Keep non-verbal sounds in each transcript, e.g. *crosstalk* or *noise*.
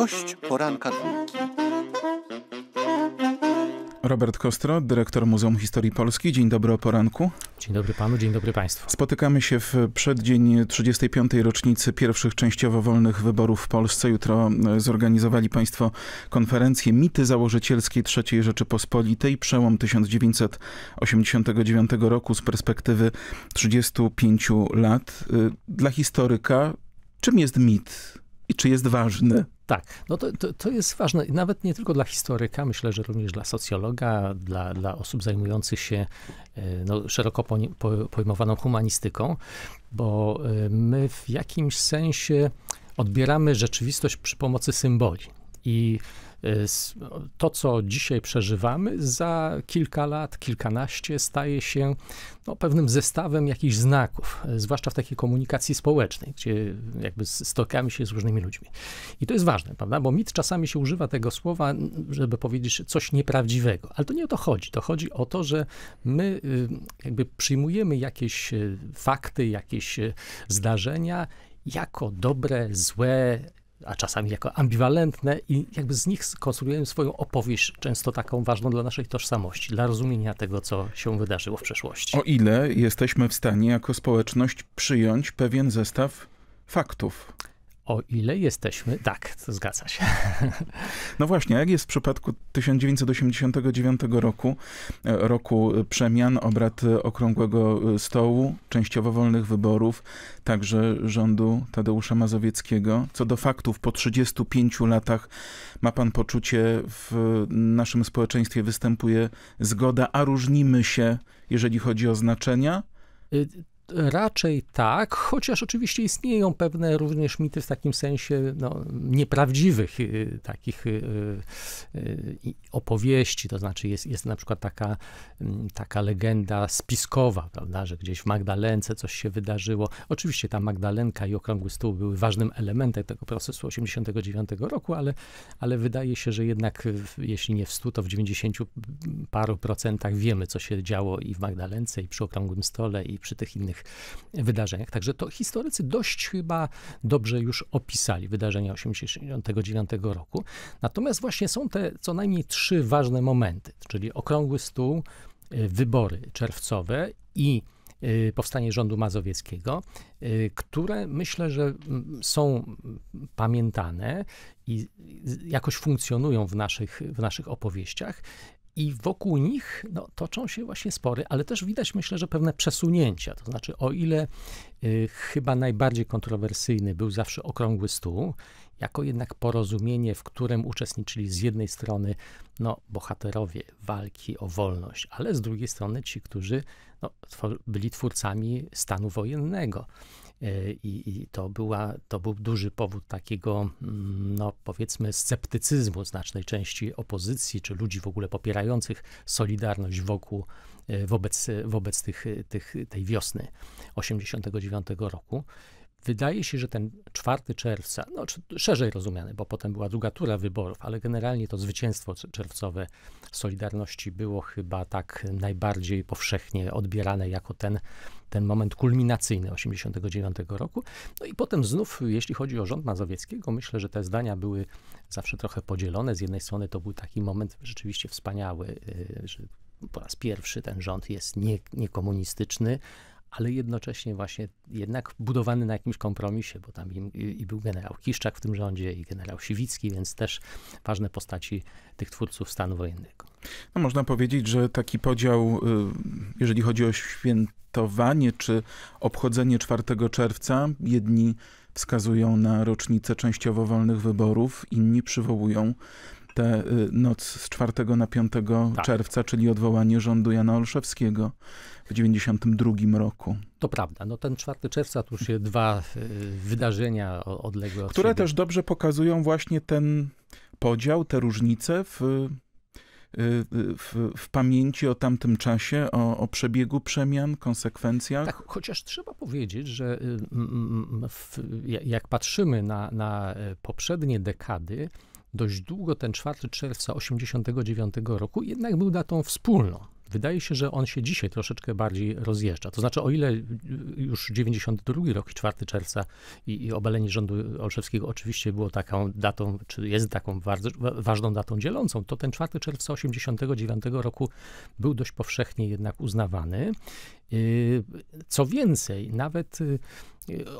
Gość poranka nauki. Robert Kostro, dyrektor Muzeum Historii Polski. Dzień dobry o poranku. Dzień dobry panu, dzień dobry państwu. Spotykamy się w przeddzień 35. rocznicy pierwszych częściowo wolnych wyborów w Polsce. Jutro e, zorganizowali państwo konferencję Mity założycielskie III Rzeczypospolitej, przełom 1989 roku z perspektywy 35 lat. E, Dla historyka, czym jest mit i czy jest ważny? Tak, no to, to, to jest ważne nawet nie tylko dla historyka, myślę, że również dla socjologa, dla, dla osób zajmujących się e, no, szeroko po, po, pojmowaną humanistyką, bo e, my w jakimś sensie odbieramy rzeczywistość przy pomocy symboli. I Y, to, co dzisiaj przeżywamy, za kilka lat, kilkanaście staje się no, pewnym zestawem jakichś znaków, y, zwłaszcza w takiej komunikacji społecznej, gdzie jakby stokamy się z różnymi ludźmi. I to jest ważne, prawda? Bo mit czasami się używa tego słowa, żeby powiedzieć coś nieprawdziwego, ale to nie o to chodzi. To chodzi o to, że my y, jakby przyjmujemy jakieś fakty, jakieś zdarzenia jako dobre, złe, a czasami jako ambiwalentne i jakby z nich skonstruujemy swoją opowieść, często taką ważną dla naszej tożsamości, dla rozumienia tego, co się wydarzyło w przeszłości. O ile jesteśmy w stanie jako społeczność przyjąć pewien zestaw faktów. O ile jesteśmy, tak, to zgadza się. *laughs* No właśnie, jak jest w przypadku 1989 roku, e, roku e, przemian, obrad e, okrągłego stołu, częściowo wolnych wyborów, także rządu Tadeusza Mazowieckiego. Co do faktów, po 35 latach ma pan poczucie, w naszym społeczeństwie występuje zgoda, a różnimy się, jeżeli chodzi o znaczenia? Y, Raczej tak, chociaż oczywiście istnieją pewne również mity w takim sensie no, nieprawdziwych y, takich y, y, opowieści, to znaczy jest, jest na przykład taka, mm, taka legenda spiskowa, prawda, że gdzieś w Magdalence coś się wydarzyło. Oczywiście ta Magdalenka i Okrągły Stół były ważnym elementem tego procesu 89 roku, ale, ale wydaje się, że jednak y, jeśli nie w 100, to w 90 mm, paru procentach wiemy, co się działo i w Magdalence, i przy Okrągłym Stole, i przy tych innych tych wydarzeniach. Także to historycy dość chyba dobrze już opisali wydarzenia 1989 roku. Natomiast właśnie są te co najmniej trzy ważne momenty, czyli okrągły stół, e, wybory czerwcowe i e, powstanie rządu mazowieckiego, e, które myślę, że mm, są pamiętane i jakoś funkcjonują w naszych, w naszych opowieściach i wokół nich no, toczą się właśnie spory, ale też widać, myślę, że pewne przesunięcia. To znaczy, o ile y, chyba najbardziej kontrowersyjny był zawsze okrągły stół, jako jednak porozumienie, w którym uczestniczyli z jednej strony no, bohaterowie walki o wolność, ale z drugiej strony ci, którzy no, byli twórcami stanu wojennego. E, I, i to, była, to był duży powód takiego, mm, no powiedzmy, sceptycyzmu znacznej części opozycji, czy ludzi w ogóle popierających Solidarność wokół, e, wobec, wobec tych, tych, tej wiosny 89 roku. Wydaje się, że ten 4 czerwca, no, szerzej rozumiany, bo potem była druga tura wyborów, ale generalnie to zwycięstwo czerwcowe Solidarności było chyba tak najbardziej powszechnie odbierane jako ten, ten moment kulminacyjny 89 roku. No i potem znów, jeśli chodzi o rząd Mazowieckiego, myślę, że te zdania były zawsze trochę podzielone. Z jednej strony to był taki moment rzeczywiście wspaniały, y, że po raz pierwszy ten rząd jest nie, niekomunistyczny, ale jednocześnie właśnie jednak budowany na jakimś kompromisie, bo tam i, i, był generał Kiszczak w tym rządzie i generał Siwicki, więc też ważne postaci tych twórców stanu wojennego. No, można powiedzieć, że taki podział, y, jeżeli chodzi o świętowanie czy obchodzenie 4 czerwca, jedni wskazują na rocznicę częściowo wolnych wyborów, inni przywołują tę y, noc z 4 na 5 tak. czerwca, czyli odwołanie rządu Jana Olszewskiego w 92 roku. To prawda. No ten 4 czerwca to już się dwa y, wydarzenia odległe od Które siebie. też dobrze pokazują właśnie ten podział, te różnice w y, w, w, pamięci o tamtym czasie, o, o, przebiegu przemian, konsekwencjach? Tak, chociaż trzeba powiedzieć, że w, jak patrzymy na, na e, poprzednie dekady, dość długo ten 4 czerwca 89 roku jednak był datą wspólną. Wydaje się, że on się dzisiaj troszeczkę bardziej rozjeżdża. To znaczy, o ile już 92 rok, 4 czerwca i, i obalenie rządu Olszewskiego oczywiście było taką datą, czy jest taką bardzo, ważną datą dzielącą, to ten 4 czerwca 89 roku był dość powszechnie jednak uznawany. Yy, co więcej, nawet y,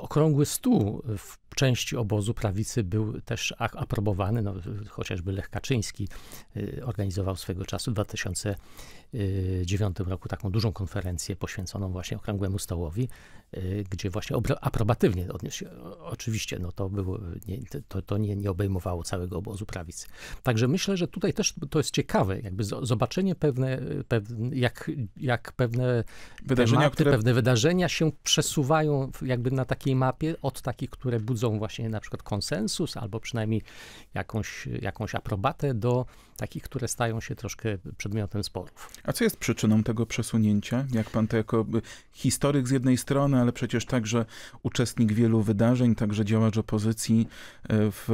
Okrągły stół w części obozu prawicy był też aprobowany, no, chociażby Lech Kaczyński y, organizował swego czasu w 2000 2009 y, roku taką dużą konferencję poświęconą właśnie okrągłemu stołowi, y, gdzie właśnie aprobatywnie odniósł się. Oczywiście no to, było, nie, to, to nie, nie obejmowało całego obozu prawicy. Także myślę, że tutaj też to jest ciekawe, jakby zobaczenie pewne, pewne jak, jak pewne wydarzenia, tematy, które... pewne wydarzenia się przesuwają jakby na takiej mapie od takich, które budzą właśnie na przykład konsensus albo przynajmniej jakąś, jakąś aprobatę do takich, które stają się troszkę przedmiotem sporów. A co jest przyczyną tego przesunięcia? Jak pan to jako y, historyk z jednej strony, ale przecież także uczestnik wielu wydarzeń, także działacz opozycji y, w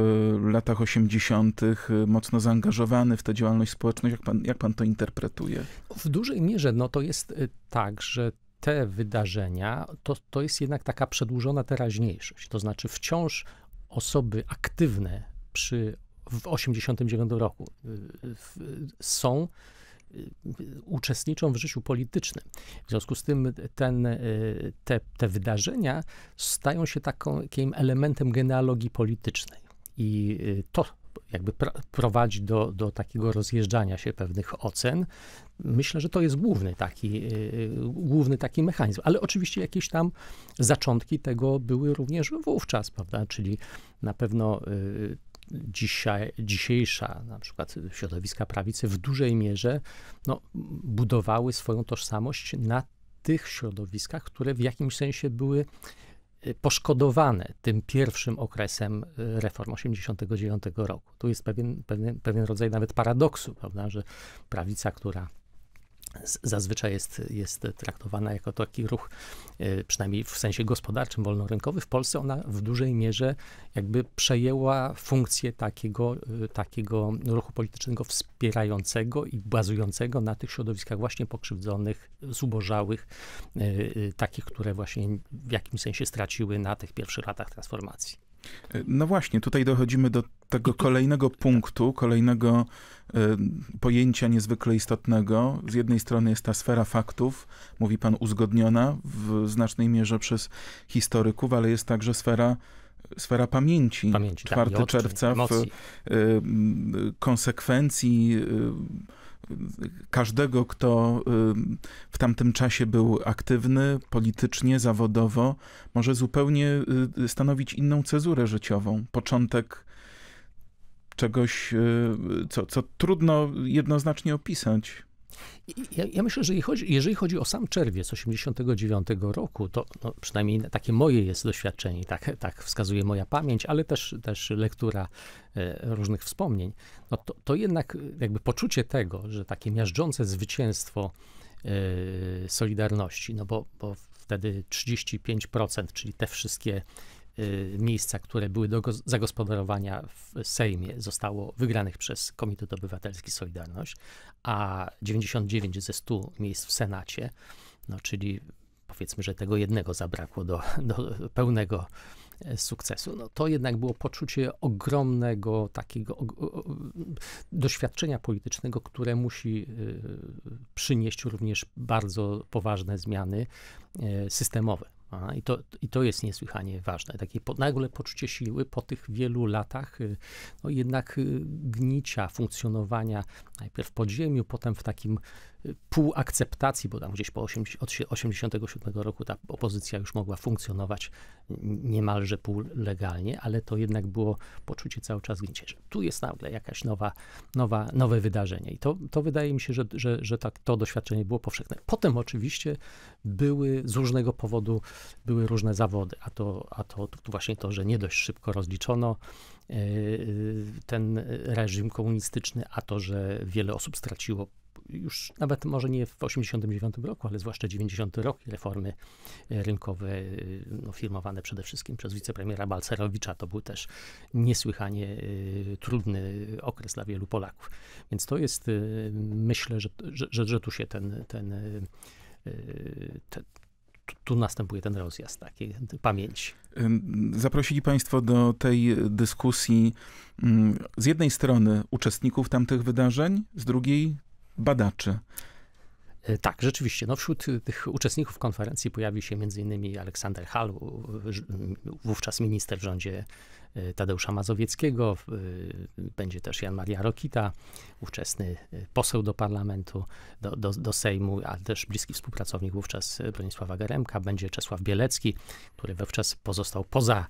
latach 80., y, mocno zaangażowany w tę działalność społeczną, jak pan, jak pan to interpretuje? W dużej mierze no, to jest tak, że te wydarzenia to, to jest jednak taka przedłużona teraźniejszość. To znaczy wciąż osoby aktywne przy w 89 roku są Y, uczestniczą w życiu politycznym. W związku z tym ten, y, te, te wydarzenia stają się takim elementem genealogii politycznej. I y, to jakby prowadzi do, do takiego rozjeżdżania się pewnych ocen. Myślę, że to jest główny taki, główny taki mechanizm. Ale oczywiście jakieś tam zaczątki tego były również wówczas, prawda? Czyli na pewno dzisiaj, dzisiejsza, na przykład środowiska prawicy, w dużej mierze no, budowały swoją tożsamość na tych środowiskach, które w jakimś sensie były y, poszkodowane tym pierwszym okresem y, reform 89 roku. Tu jest pewien, pewien, pewien rodzaj nawet paradoksu, prawda, że prawica, która zazwyczaj jest, jest traktowana jako taki ruch, e, przynajmniej w sensie gospodarczym, wolnorynkowy. W Polsce ona w dużej mierze jakby przejęła funkcję takiego, e, takiego ruchu politycznego wspierającego i bazującego na tych środowiskach właśnie pokrzywdzonych, zubożałych, e, takich, które właśnie w jakimś sensie straciły na tych pierwszych latach transformacji. No właśnie, tutaj dochodzimy do tego kolejnego punktu, kolejnego y, pojęcia niezwykle istotnego. Z jednej strony jest ta sfera faktów, mówi pan, uzgodniona w znacznej mierze przez historyków, ale jest także sfera sfera pamięci. pamięci 4 tak, czerwca w y, y, konsekwencji e, każdego, kto w tamtym czasie był aktywny politycznie, zawodowo, może zupełnie stanowić inną cezurę życiową. Początek czegoś, y, co, co trudno jednoznacznie opisać. Ja, ja, myślę, że jeżeli chodzi, jeżeli chodzi, o sam czerwiec 89 roku, to no, przynajmniej takie moje jest doświadczenie, tak, tak wskazuje moja pamięć, ale też, też lektura e, różnych wspomnień, no to, to jednak jakby poczucie tego, że takie miażdżące zwycięstwo e, Solidarności, no bo, bo wtedy 35%, czyli te wszystkie Y, miejsca, które były do zagospodarowania w Sejmie, zostało wygranych przez Komitet Obywatelski Solidarność, a 99 ze 100 miejsc w Senacie, no czyli powiedzmy, że tego jednego zabrakło do, do pełnego e, sukcesu. No to jednak było poczucie ogromnego takiego doświadczenia politycznego, które musi e, przynieść również bardzo poważne zmiany e, systemowe i, to, I to jest niesłychanie ważne. Takie po, nagle poczucie siły po tych wielu latach, y, no jednak y, gnicia, funkcjonowania najpierw w podziemiu, potem w takim y, półakceptacji, bo tam gdzieś po 80, od 87 roku ta opozycja już mogła funkcjonować niemalże półlegalnie, ale to jednak było poczucie cały czas gnicie, że tu jest nagle jakaś nowa, nowa, nowe wydarzenie. I to, to wydaje mi się, że, że, że tak, to doświadczenie było powszechne. Potem oczywiście były z różnego powodu były różne zawody, a to, a to, właśnie to, że nie dość szybko rozliczono e, ten reżim komunistyczny, a to, że wiele osób straciło już nawet może nie w 1989 roku, ale zwłaszcza 90 rok reformy rynkowe e, no, firmowane przede wszystkim przez wicepremiera Balcerowicza, to był też niesłychanie e, trudny okres dla wielu Polaków. Więc to jest, myślę, że, że, że, że tu się ten, ten, ten tu następuje ten rozjazd taki pamięć. Zaprosili Państwo do tej dyskusji mm, z jednej strony uczestników tamtych wydarzeń, z drugiej badaczy. E, tak, rzeczywiście. No, wśród tych uczestników konferencji pojawił się m.in. Aleksander Hall, wówczas minister w rządzie Y, Tadeusza Mazowieckiego, y, będzie też Jan Maria Rokita, ówczesny y, poseł do parlamentu, do, do, do Sejmu, ale też bliski współpracownik wówczas Bronisława Geremka, będzie Czesław Bielecki, który wówczas pozostał poza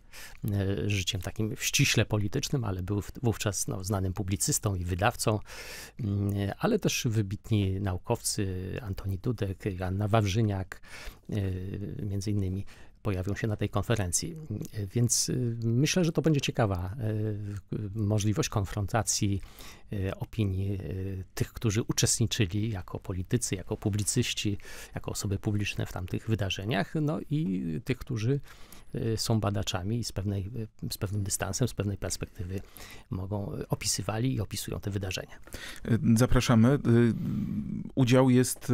życiem takim ściśle politycznym, ale był wówczas no, znanym publicystą i wydawcą, ale też wybitni naukowcy Antoni Dudek, Joanna Wawrzyniak, między innymi pojawią się na tej konferencji. Więc y, myślę, że to będzie ciekawa y, możliwość konfrontacji E, opinii e, tych, którzy uczestniczyli jako politycy, jako publicyści, jako osoby publiczne w tamtych wydarzeniach, no i tych, którzy e, są badaczami i z, pewnej, z pewnym dystansem, z pewnej perspektywy mogą opisywali i opisują te wydarzenia. Zapraszamy. Udział jest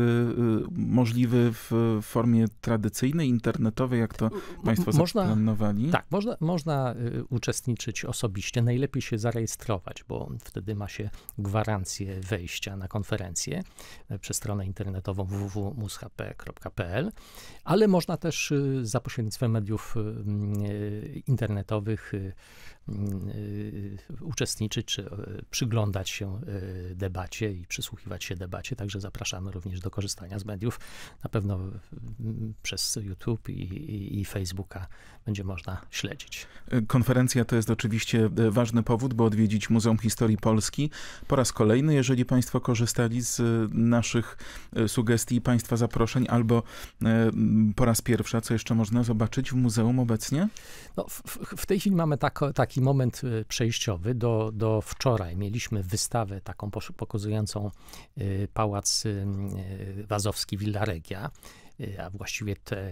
możliwy w formie tradycyjnej, internetowej, jak to Państwo można, zaplanowali? Tak, można, można uczestniczyć osobiście. Najlepiej się zarejestrować, bo wtedy ma się się gwarancję wejścia na konferencję e, przez stronę internetową www.mushp.pl, ale można też e, za pośrednictwem mediów e, internetowych Y, y, uczestniczyć czy y, przyglądać się debacie i przysłuchiwać się debacie. Także zapraszamy również do korzystania z mediów. Na pewno przez YouTube i, i, i Facebooka będzie można śledzić. Konferencja to jest oczywiście ważny powód, bo odwiedzić Muzeum Historii Polski po raz kolejny, jeżeli Państwo korzystali z naszych sugestii, Państwa zaproszeń, albo mm, po raz pierwszy, co jeszcze można zobaczyć w muzeum obecnie? No, w, w tej chwili mamy tak, taki moment y, przejściowy. Do, do wczoraj mieliśmy wystawę taką pokazującą y, pałac y, wazowski Villa Regia a właściwie te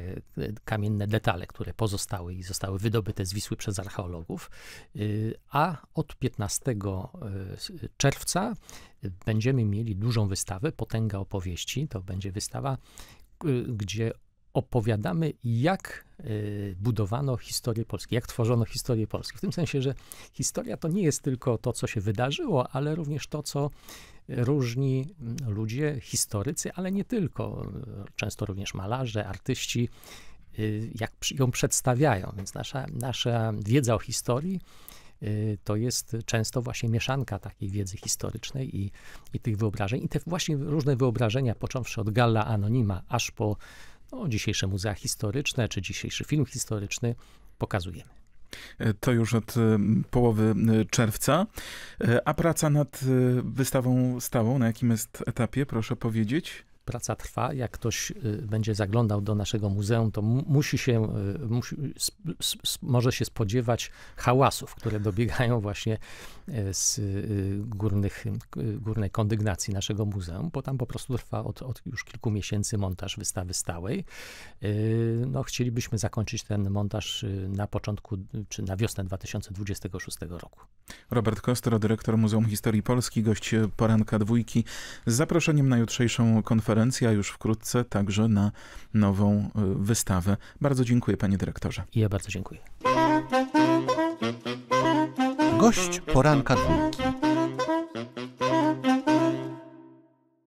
kamienne detale, które pozostały i zostały wydobyte z Wisły przez archeologów. A od 15 czerwca będziemy mieli dużą wystawę Potęga opowieści. To będzie wystawa, gdzie opowiadamy, jak y, budowano historię Polski, jak tworzono historię Polski. W tym sensie, że historia to nie jest tylko to, co się wydarzyło, ale również to, co różni mm, ludzie, historycy, ale nie tylko, często również malarze, artyści, y, jak ją przedstawiają. Więc nasza, nasza wiedza o historii y, to jest często właśnie mieszanka takiej wiedzy historycznej i, i tych wyobrażeń. I te właśnie różne wyobrażenia, począwszy od Galla Anonima, aż po no, dzisiejsze muzea historyczne czy dzisiejszy film historyczny pokazujemy. E, to już od e, połowy e, czerwca. A praca nad wystawą stałą, na jakim jest etapie, proszę powiedzieć? praca trwa. Jak ktoś y, będzie zaglądał do naszego muzeum, to musi się, y, musi, y, może się spodziewać hałasów, które dobiegają właśnie z górnych, górnej kondygnacji naszego muzeum, bo tam po prostu trwa od, od już kilku miesięcy montaż wystawy stałej. No, chcielibyśmy zakończyć ten montaż na początku, czy na wiosnę 2026 roku. Robert Kostro, dyrektor Muzeum Historii Polski, gość poranka dwójki, z zaproszeniem na jutrzejszą konferencję konferencja już wkrótce także na nową y, wystawę. Bardzo dziękuję panie dyrektorze. Ja bardzo dziękuję. Gość poranka dwójki.